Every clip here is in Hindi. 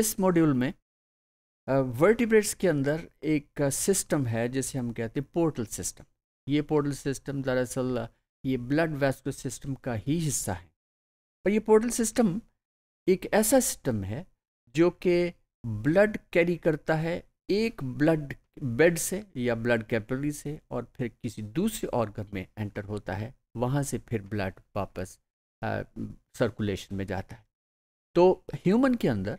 इस मॉड्यूल में वर्टिब्रेट्स के अंदर एक सिस्टम है जिसे हम कहते हैं पोर्टल सिस्टम ये पोर्टल सिस्टम दरअसल ये ब्लड वेस्कुलर सिस्टम का ही हिस्सा है और ये पोर्टल सिस्टम एक ऐसा सिस्टम है जो कि ब्लड कैरी करता है एक ब्लड बेड से या ब्लड कैपिलरी से और फिर किसी दूसरे ऑर्गन में एंटर होता है वहाँ से फिर ब्लड वापस सर्कुलेशन में जाता है तो ह्यूमन के अंदर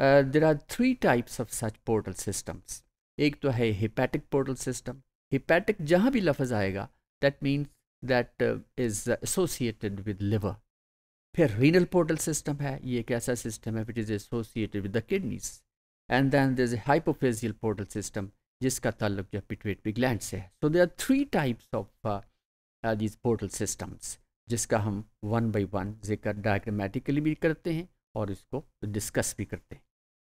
there are three types of such portal systems एक तो है हिपैटिक पोर्टल सिस्टम हिपैटिक जहाँ भी लफज आएगा that means that is associated with liver फिर रीनल पोर्टल सिस्टम है ये एक ऐसा सिस्टम है which is associated with the kidneys and then there is hypophyseal portal system जिसका ताल्लुक जो पिटवेटरी ग्लैंड से है so there are three types of these portal systems जिसका हम वन बाई वन जिक्र डायग्रामेटिकली भी करते हैं और इसको डिस्कस भी करते हैं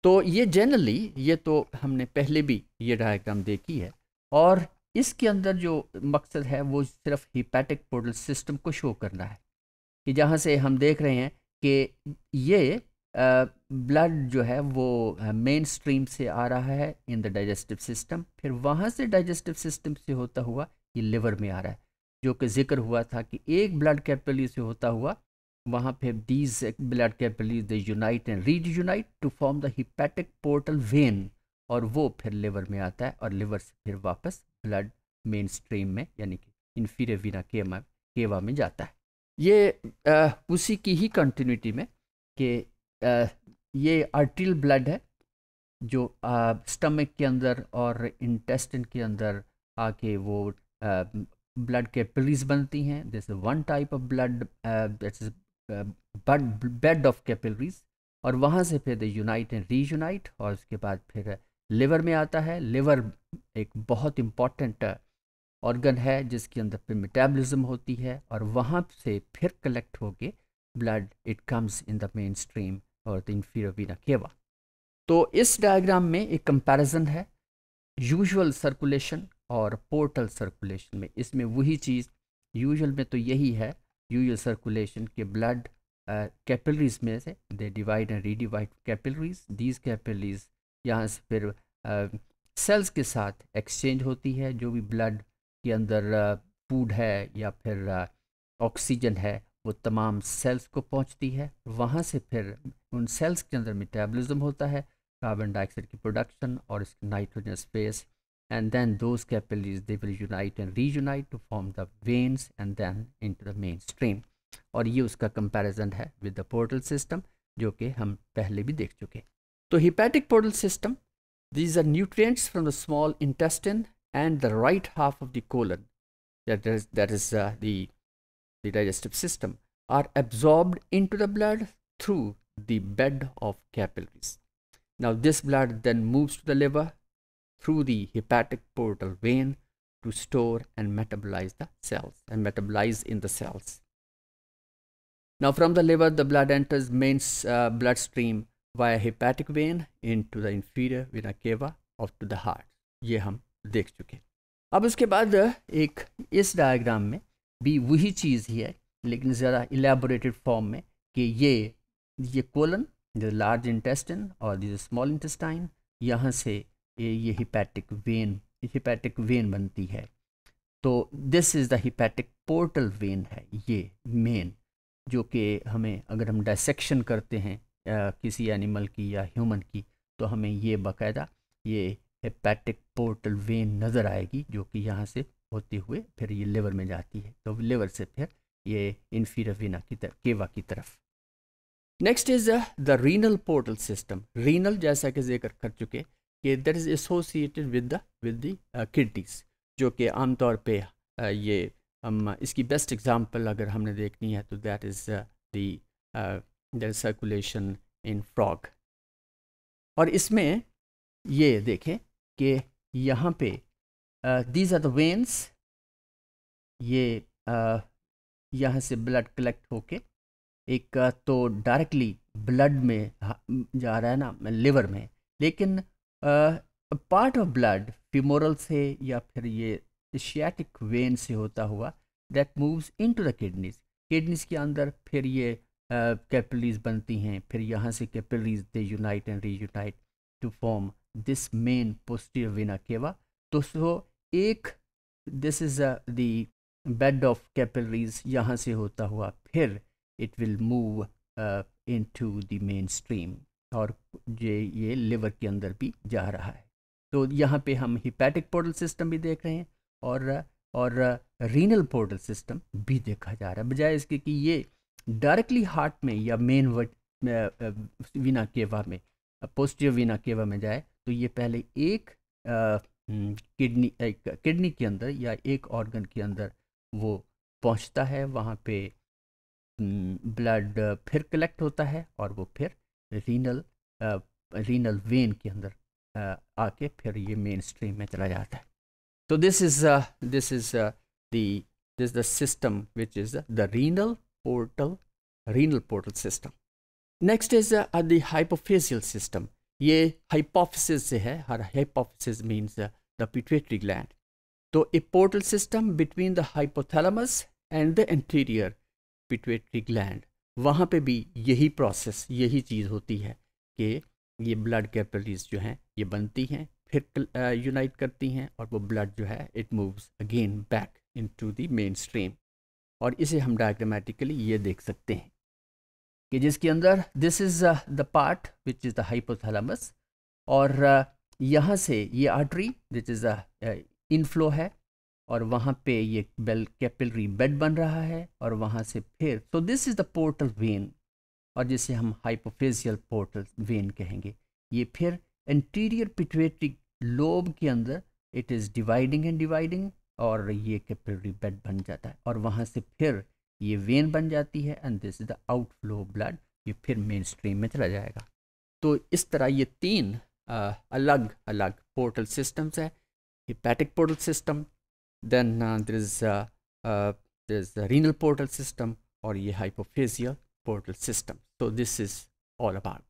तो ये जनरली ये तो हमने पहले भी ये डायग्राम देखी है और इसके अंदर जो मकसद है वो सिर्फ हिपैटिक पोर्टल सिस्टम को शो करना है कि जहाँ से हम देख रहे हैं कि ये ब्लड जो है वो मेन स्ट्रीम से आ रहा है इन द डाइजेस्टिव सिस्टम फिर वहाँ से डाइजेस्टिव सिस्टम से होता हुआ ये लिवर में आ रहा है जो कि जिक्र हुआ था कि एक ब्लड कैपिलरी से होता हुआ वहाँ पे these blood capillaries they unite and reunite to form the hepatic portal vein और वो फिर लिवर में आता है और लिवर से फिर वापस ब्लड मेन स्ट्रीम में यानी कि इन्फीरियर वीना केमा केवा में जाता है ये आ, उसी की ही कंटिन्यूटी में कि ये आर्टिल ब्लड है जो आ, स्टमक के अंदर और इंटेस्टिन के अंदर आके वो आ, ब्लड कैपिलीज बनती हैं this one type of blood is bed of capillaries और वहाँ से फिर the unite and reunite और उसके बाद फिर लिवर में आता है लिवर एक बहुत इम्पॉर्टेंट ऑर्गन uh, है जिसके अंदर फिर मेटाबलिज्म होती है और वहाँ से फिर कलेक्ट होके blood it comes in the main stream और द इन्फीरियर केवा तो इस डायग्राम में एक कंपैरिजन है यूजुअल सर्कुलेशन और पोर्टल सर्कुलेशन में इसमें वही चीज़ यूजुअल में तो यही है यूजल सर्कुलेशन के ब्लड कैपिलरीज uh, में से they divide and redivide capillaries these capillaries यहाँ से फिर सेल्स uh, के साथ एक्सचेंज होती है जो भी ब्लड के अंदर फूड uh, है या फिर ऑक्सीजन uh, है वो तमाम सेल्स को पहुँचती है वहाँ से फिर उन सेल्स के अंदर मेटाबॉलिज्म होता है कार्बन डाइऑक्साइड की प्रोडक्शन और इसके nitrogen space and then those capillaries they will unite and reunite to form the veins and then into the mainstream or use ka comparison with the portal system jo ke hum pehle bhi dekh hepatic portal system these are nutrients from the small intestine and the right half of the colon that is that is uh, the the digestive system are absorbed into the blood through the bed of capillaries now this blood then moves to the liver through the hepatic portal vein to store and metabolize the cells and metabolize in the cells. Now from the liver, the blood enters main uh, bloodstream via hepatic vein into the inferior vena cava और टू द हार्ट ये हम देख चुके अब उसके बाद एक इस डायग्राम में भी वही चीज़ ही है लेकिन ज़रा इलेबोरेटेड फॉर्म में कि ये ये the large intestine, और the small intestine, यहाँ से ये ये हिपैटिक वेन हिपैटिक वेन बनती है तो this is the hepatic portal vein है ये मेन जो कि हमें अगर हम डाइसेक्शन करते हैं आ, किसी एनिमल की या ह्यूमन की तो हमें ये बाकायदा ये हिपैटिक पोर्टल वेन नज़र आएगी जो कि यहाँ से होते हुए फिर ये लिवर में जाती है तो लिवर से फिर ये वेना की तरफ केवा की तरफ next is the renal portal system renal जैसा कि जिक्र कर चुके कि that is associated with the with the kidneys जो कि आमतौर पे uh, ये हम um, इसकी बेस्ट एग्ज़ाम्पल अगर हमने देखनी है तो that is the circulation in frog और इसमें ये देखें कि यहाँ पे दीज आर द वेंस ये uh, यहाँ से ब्लड कलेक्ट होके एक uh, तो डायरेक्टली ब्लड में uh, जा रहा है ना लिवर में लेकिन पार्ट ऑफ ब्लड फिमोरल से या फिर ये एशियाटिक वेन से होता हुआ that moves into the kidneys kidneys के अंदर फिर ये कैपिलरीज uh, बनती हैं फिर यहाँ से capillaries they unite and reunite to form this main posterior vena cava तो सो एक this is the bed of capillaries यहाँ से होता हुआ फिर it will move into the main stream और ये ये लिवर के अंदर भी जा रहा है तो यहाँ पे हम हिपैटिक पोर्टल सिस्टम भी देख रहे हैं और और रीनल पोर्टल सिस्टम भी देखा जा रहा है बजाय इसके कि ये डायरेक्टली हार्ट में या मेन वीना केवा में पोस्टिव वीना केवा में जाए तो ये पहले एक किडनी हम्म, एक किडनी के अंदर या एक ऑर्गन के अंदर वो पहुँचता है वहाँ पे ब्लड हम्म, फिर कलेक्ट होता है और वो फिर रीनल रीनल वेन के अंदर uh, आके फिर ये मेन स्ट्रीम में चला जाता है तो this is this is the this the system which is the, the renal portal renal portal system next is uh, uh, the hypophyseal system ये hypophysis से है हर hypophysis means uh, the pituitary gland तो a portal system between the hypothalamus and the anterior pituitary gland वहाँ पे भी यही प्रोसेस यही चीज़ होती है कि ये ब्लड कैपिलरीज जो हैं ये बनती हैं फिर यूनाइट करती हैं और वो ब्लड जो है it moves again back into the main stream और इसे हम डायग्रामेटिकली ये देख सकते हैं कि जिसके अंदर this is the part which is the hypothalamus और uh, यहाँ से ये आर्टरी दिच इज़ इनफ्लो है और वहाँ पे ये बेल कैपिलरी बेड बन रहा है और वहाँ से फिर तो this is the portal vein और जिसे हम हाइपोफेजियल पोर्टल वेन कहेंगे ये फिर इंटीरियर पिटुएटिक लोब के अंदर it is dividing and dividing और ये कैपिलरी बेड बन जाता है और वहाँ से फिर ये वेन बन जाती है and this is the outflow blood ये फिर मेन स्ट्रीम में चला जाएगा तो इस तरह ये तीन आ, अलग अलग पोर्टल सिस्टम्स है hepatic portal system then uh, there is uh, uh, there's the renal portal system or a hypophyseal portal system so this is all about